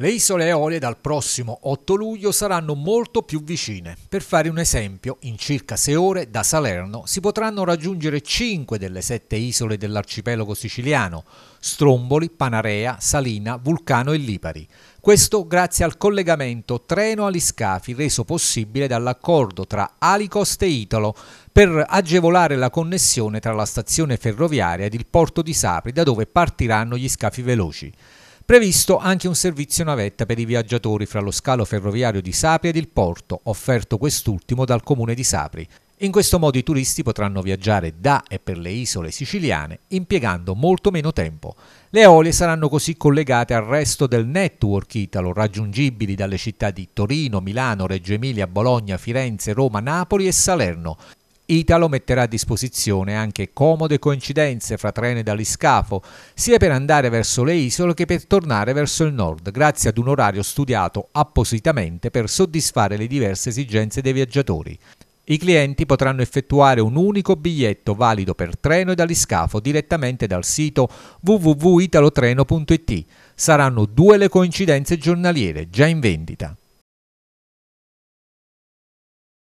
Le isole Eolie dal prossimo 8 luglio saranno molto più vicine. Per fare un esempio, in circa 6 ore da Salerno si potranno raggiungere 5 delle 7 isole dell'arcipelago siciliano, Stromboli, Panarea, Salina, Vulcano e Lipari. Questo grazie al collegamento treno agli scafi reso possibile dall'accordo tra Alicost e Italo per agevolare la connessione tra la stazione ferroviaria ed il porto di Sapri da dove partiranno gli scafi veloci. Previsto anche un servizio navetta per i viaggiatori fra lo scalo ferroviario di Sapri ed il porto, offerto quest'ultimo dal comune di Sapri. In questo modo i turisti potranno viaggiare da e per le isole siciliane impiegando molto meno tempo. Le eolie saranno così collegate al resto del network italo, raggiungibili dalle città di Torino, Milano, Reggio Emilia, Bologna, Firenze, Roma, Napoli e Salerno, Italo metterà a disposizione anche comode coincidenze fra treni dall'Iscafo, sia per andare verso le isole che per tornare verso il nord, grazie ad un orario studiato appositamente per soddisfare le diverse esigenze dei viaggiatori. I clienti potranno effettuare un unico biglietto valido per treno e dall'Iscafo direttamente dal sito www.italotreno.it. Saranno due le coincidenze giornaliere già in vendita.